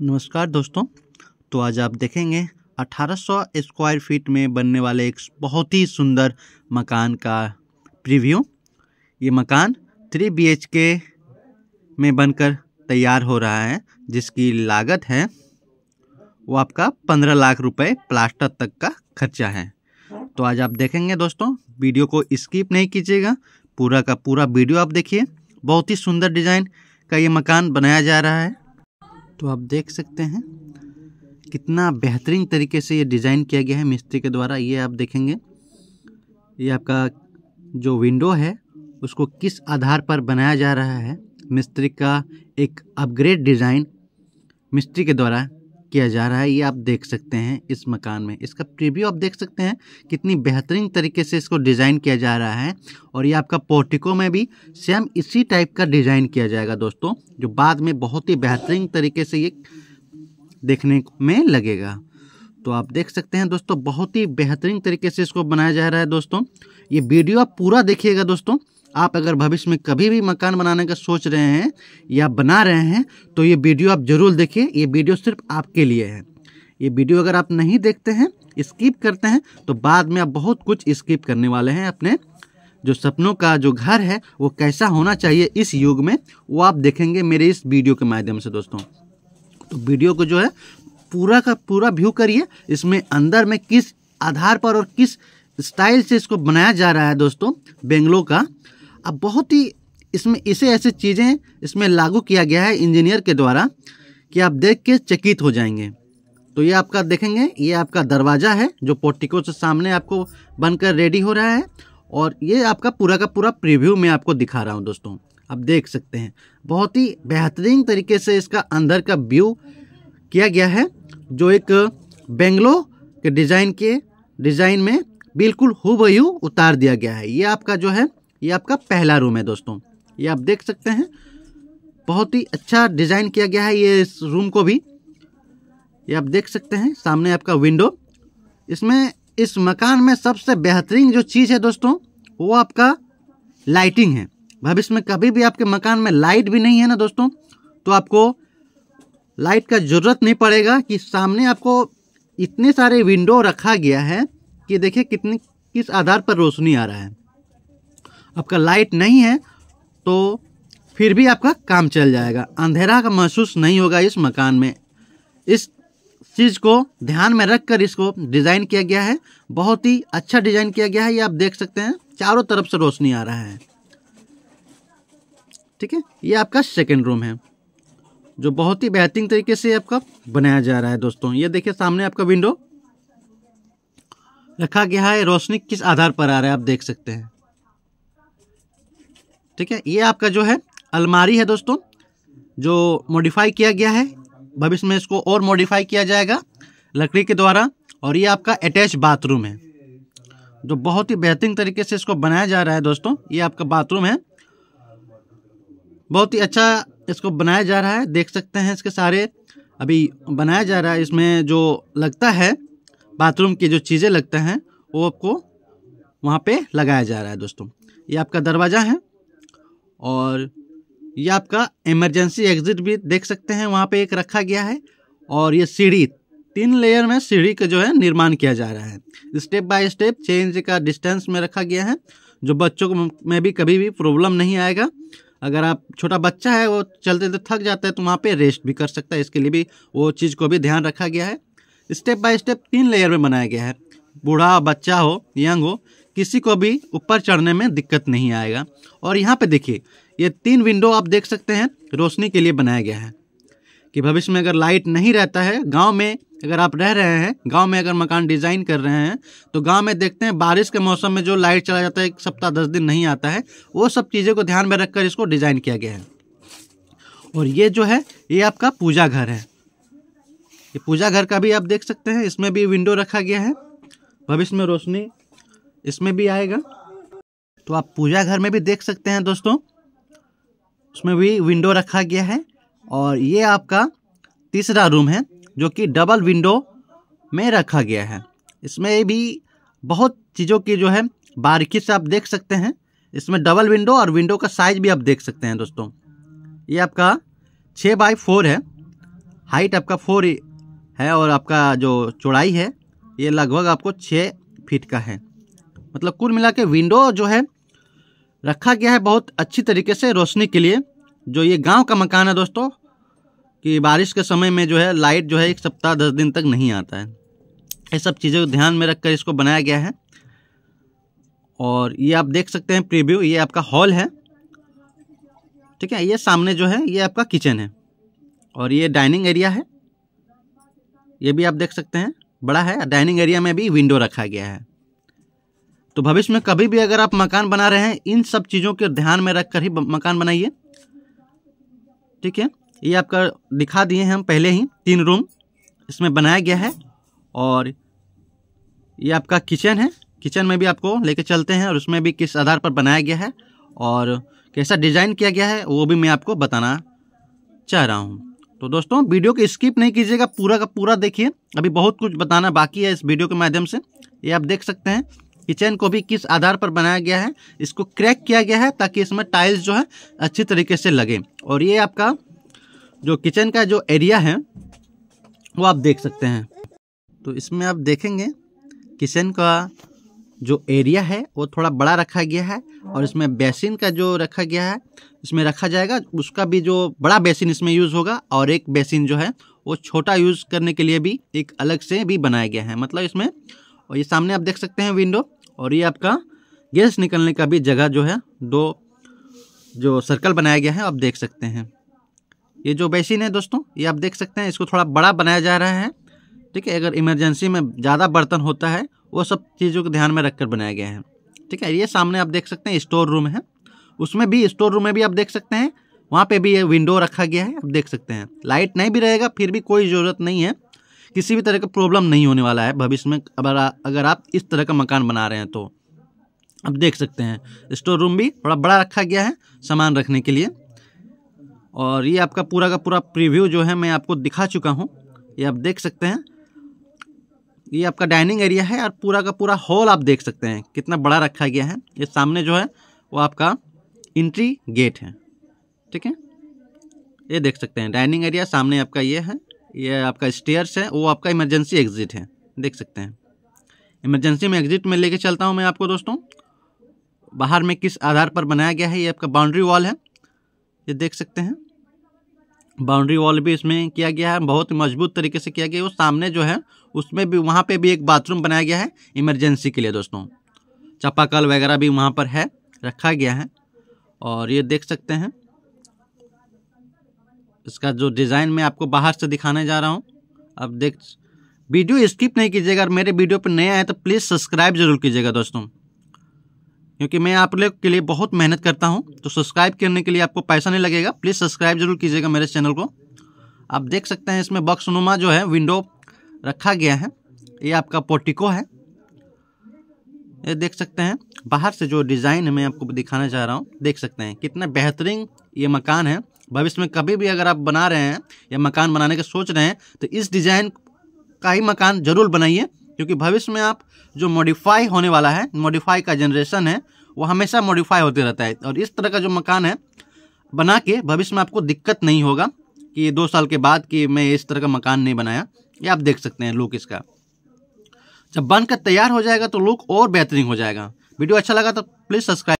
नमस्कार दोस्तों तो आज आप देखेंगे 1800 स्क्वायर फीट में बनने वाले एक बहुत ही सुंदर मकान का प्रीव्यू ये मकान 3 बीएचके में बनकर तैयार हो रहा है जिसकी लागत है वो आपका 15 लाख रुपए प्लास्टर तक का खर्चा है तो आज आप देखेंगे दोस्तों वीडियो को स्किप नहीं कीजिएगा पूरा का पूरा वीडियो आप देखिए बहुत ही सुंदर डिज़ाइन का ये मकान बनाया जा रहा है तो आप देख सकते हैं कितना बेहतरीन तरीके से ये डिज़ाइन किया गया है मिस्त्री के द्वारा ये आप देखेंगे ये आपका जो विंडो है उसको किस आधार पर बनाया जा रहा है मिस्त्री का एक अपग्रेड डिज़ाइन मिस्त्री के द्वारा किया जा रहा है ये आप देख सकते हैं इस मकान में इसका प्रीव्यू आप देख सकते हैं कितनी बेहतरीन तरीके से इसको डिज़ाइन किया जा रहा है और ये आपका पोर्टिको में भी सेम इसी टाइप का डिज़ाइन किया जाएगा दोस्तों जो बाद में बहुत ही बेहतरीन तरीके से ये देखने में लगेगा तो आप देख सकते हैं दोस्तों बहुत ही बेहतरीन तरीके से इसको बनाया जा रहा है दोस्तों ये वीडियो आप पूरा देखिएगा दोस्तों आप अगर भविष्य में कभी भी मकान बनाने का सोच रहे हैं या बना रहे हैं तो ये वीडियो आप ज़रूर देखिए ये वीडियो सिर्फ आपके लिए है ये वीडियो अगर आप नहीं देखते हैं स्किप करते हैं तो बाद में आप बहुत कुछ स्किप करने वाले हैं अपने जो सपनों का जो घर है वो कैसा होना चाहिए इस युग में वो आप देखेंगे मेरे इस वीडियो के माध्यम से दोस्तों तो वीडियो को जो है पूरा का पूरा व्यू करिए इसमें अंदर में किस आधार पर और किस स्टाइल से इसको बनाया जा रहा है दोस्तों बेंगलो का अब बहुत ही इसमें इसे ऐसे चीज़ें इसमें लागू किया गया है इंजीनियर के द्वारा कि आप देख के चकित हो जाएंगे तो ये आपका देखेंगे ये आपका दरवाज़ा है जो पोर्टिको से सामने आपको बनकर रेडी हो रहा है और ये आपका पूरा का पूरा प्रीव्यू मैं आपको दिखा रहा हूँ दोस्तों आप देख सकते हैं बहुत ही बेहतरीन तरीके से इसका अंदर का व्यू किया गया है जो एक बेंगलो के डिज़ाइन के डिज़ाइन में बिल्कुल हु उतार दिया गया है ये आपका जो है ये आपका पहला रूम है दोस्तों ये आप देख सकते हैं बहुत ही अच्छा डिज़ाइन किया गया है ये इस रूम को भी ये आप देख सकते हैं सामने आपका विंडो इसमें इस मकान में सबसे बेहतरीन जो चीज़ है दोस्तों वो आपका लाइटिंग है भविष्य में कभी भी आपके मकान में लाइट भी नहीं है ना दोस्तों तो आपको लाइट का ज़रूरत नहीं पड़ेगा कि सामने आपको इतने सारे विंडो रखा गया है कि देखिए कितने किस आधार पर रोशनी आ रहा है आपका लाइट नहीं है तो फिर भी आपका काम चल जाएगा अंधेरा का महसूस नहीं होगा इस मकान में इस चीज़ को ध्यान में रख कर इसको डिज़ाइन किया गया है बहुत ही अच्छा डिज़ाइन किया गया है ये आप देख सकते हैं चारों तरफ से रोशनी आ रहा है ठीक है ये आपका सेकेंड रूम है जो बहुत ही बेहतरीन तरीके से आपका बनाया जा रहा है दोस्तों ये देखिए सामने आपका विंडो रखा गया है रोशनी किस आधार पर आ रहा है आप देख सकते हैं ठीक है ये आपका जो है अलमारी है दोस्तों जो मॉडिफाई किया गया है भविष्य में इसको और मॉडिफाई किया जाएगा लकड़ी के द्वारा और ये आपका अटैच बाथरूम है जो बहुत ही बेहतरीन तरीके से इसको बनाया जा रहा है दोस्तों ये आपका बाथरूम है बहुत ही अच्छा इसको बनाया जा रहा है देख सकते हैं इसके सारे अभी बनाया जा रहा है इसमें जो लगता है बाथरूम की जो चीज़ें लगते हैं वो आपको वहाँ पे लगाया जा रहा है दोस्तों ये आपका दरवाज़ा है और ये आपका इमरजेंसी एग्जिट भी देख सकते हैं वहाँ पे एक रखा गया है और ये सीढ़ी तीन लेयर में सीढ़ी का जो है निर्माण किया जा रहा है स्टेप बाय स्टेप चेंज का डिस्टेंस में रखा गया है जो बच्चों को में भी कभी भी प्रॉब्लम नहीं आएगा अगर आप छोटा बच्चा है वो चलते चलते तो थक जाता है तो वहाँ पे रेस्ट भी कर सकता है इसके लिए भी वो चीज़ को भी ध्यान रखा गया है स्टेप बाय स्टेप तीन लेयर में बनाया गया है बूढ़ा बच्चा हो यंग हो किसी को भी ऊपर चढ़ने में दिक्कत नहीं आएगा और यहाँ पे देखिए ये तीन विंडो आप देख सकते हैं रोशनी के लिए बनाया गया है कि भविष्य में अगर लाइट नहीं रहता है गांव में अगर आप रह रहे हैं गांव में अगर मकान डिज़ाइन कर रहे हैं तो गांव में देखते हैं बारिश के मौसम में जो लाइट चला जाता है एक सप्ताह दस दिन नहीं आता है वो सब चीज़ों को ध्यान में रखकर इसको डिज़ाइन किया गया है और ये जो है ये आपका पूजा घर है ये पूजा घर का भी आप देख सकते हैं इसमें भी विंडो रखा गया है भविष्य में रोशनी इसमें भी आएगा तो आप पूजा घर में भी देख सकते हैं दोस्तों उसमें भी विंडो रखा गया है और ये आपका तीसरा रूम है जो कि डबल विंडो में रखा गया है इसमें भी बहुत चीज़ों की जो है बारीकी से आप देख सकते हैं इसमें डबल विंडो और विंडो का साइज भी आप देख सकते हैं दोस्तों ये आपका छः बाई फोर है हाइट आपका फोर है और आपका जो चौड़ाई है ये लगभग आपको छः फीट का है मतलब कुल मिला के विंडो जो है रखा गया है बहुत अच्छी तरीके से रोशनी के लिए जो ये गांव का मकान है दोस्तों कि बारिश के समय में जो है लाइट जो है एक सप्ताह दस दिन तक नहीं आता है ये सब चीज़ें को ध्यान में रखकर इसको बनाया गया है और ये आप देख सकते हैं प्रीव्यू ये आपका हॉल है ठीक है ये सामने जो है ये आपका किचन है और ये डाइनिंग एरिया है ये भी आप देख सकते हैं बड़ा है डाइनिंग एरिया में भी विंडो रखा गया है तो भविष्य में कभी भी अगर आप मकान बना रहे हैं इन सब चीज़ों के ध्यान में रखकर ही मकान बनाइए ठीक है ये आपका दिखा दिए हैं हम पहले ही तीन रूम इसमें बनाया गया है और ये आपका किचन है किचन में भी आपको लेके चलते हैं और उसमें भी किस आधार पर बनाया गया है और कैसा डिज़ाइन किया गया है वो भी मैं आपको बताना चाह रहा हूँ तो दोस्तों वीडियो को स्किप नहीं कीजिएगा पूरा का पूरा देखिए अभी बहुत कुछ बताना बाकी है इस वीडियो के माध्यम से ये आप देख सकते हैं किचन को भी किस आधार पर बनाया गया है इसको क्रैक किया गया है ताकि इसमें टाइल्स जो है अच्छी तरीके से लगे और ये आपका जो किचन का जो एरिया है वो आप देख सकते हैं तो इसमें आप देखेंगे किचन का जो एरिया है वो थोड़ा बड़ा रखा गया है और इसमें बेसिन का जो रखा गया है इसमें रखा जाएगा उसका भी जो बड़ा बेसिन इसमें यूज़ होगा और एक बेसिन जो है वो छोटा यूज़ करने के लिए भी एक अलग से भी बनाया गया है मतलब इसमें और ये सामने आप देख सकते हैं विंडो और ये आपका गैस निकलने का भी जगह जो है दो जो सर्कल बनाया गया है आप देख सकते हैं ये जो बेसिन है दोस्तों ये आप देख सकते हैं इसको थोड़ा बड़ा बनाया जा रहा है ठीक है अगर इमरजेंसी में ज़्यादा बर्तन होता है वो सब चीज़ों को ध्यान में रखकर बनाया गया है ठीक है ये सामने आप देख सकते हैं स्टोर रूम है उसमें भी स्टोर रूम में भी आप देख सकते हैं वहाँ पर भी ये विंडो रखा गया है आप देख सकते हैं लाइट नहीं भी रहेगा फिर भी कोई ज़रूरत नहीं है किसी भी तरह का प्रॉब्लम नहीं होने वाला है भविष्य में अगर अगर आप इस तरह का मकान बना रहे हैं तो आप देख सकते हैं स्टोर रूम भी थोड़ा बड़ा रखा गया है सामान रखने के लिए और ये आपका पूरा का पूरा प्रीव्यू जो है मैं आपको दिखा चुका हूँ ये आप देख सकते हैं ये आपका डाइनिंग एरिया है और पूरा का पूरा हॉल आप देख सकते हैं कितना बड़ा रखा गया है ये सामने जो है वो आपका इंट्री गेट है ठीक है ये देख सकते हैं डाइनिंग एरिया सामने आपका ये है ये आपका स्टेयर्स है वो आपका इमरजेंसी एग्ज़िट है देख सकते हैं इमरजेंसी में एग्ज़िट में लेके चलता हूँ मैं आपको दोस्तों बाहर में किस आधार पर बनाया गया है ये आपका बाउंड्री वॉल है ये देख सकते हैं बाउंड्री वॉल भी इसमें किया गया है बहुत मजबूत तरीके से किया गया है वो सामने जो है उसमें भी वहाँ पे भी एक बाथरूम बनाया गया है इमरजेंसी के लिए दोस्तों चापाकल वगैरह भी वहाँ पर है रखा गया है और ये देख सकते हैं इसका जो डिज़ाइन मैं आपको बाहर से दिखाने जा रहा हूँ अब देख वीडियो स्किप नहीं कीजिएगा अगर मेरे वीडियो पर नए आए तो प्लीज़ सब्सक्राइब जरूर कीजिएगा दोस्तों क्योंकि मैं आप लोग के लिए बहुत मेहनत करता हूँ तो सब्सक्राइब करने के लिए आपको पैसा नहीं लगेगा प्लीज़ सब्सक्राइब जरूर कीजिएगा मेरे चैनल को आप देख सकते हैं इसमें बक्स नुमा जो है विंडो रखा गया है ये आपका पोटिको है ये देख सकते हैं बाहर से जो डिज़ाइन है मैं आपको दिखाना चाह रहा हूँ देख सकते हैं कितना बेहतरीन ये मकान है भविष्य में कभी भी अगर आप बना रहे हैं या मकान बनाने का सोच रहे हैं तो इस डिज़ाइन का ही मकान ज़रूर बनाइए क्योंकि भविष्य में आप जो मॉडिफाई होने वाला है मॉडिफाई का जनरेशन है वो हमेशा मॉडिफाई होते रहता है और इस तरह का जो मकान है बना के भविष्य में आपको दिक्कत नहीं होगा कि दो साल के बाद कि मैं इस तरह का मकान नहीं बनाया ये आप देख सकते हैं लुक इसका जब बनकर तैयार हो जाएगा तो लुक और बेहतरीन हो जाएगा वीडियो अच्छा लगा तो प्लीज़ सब्सक्राइब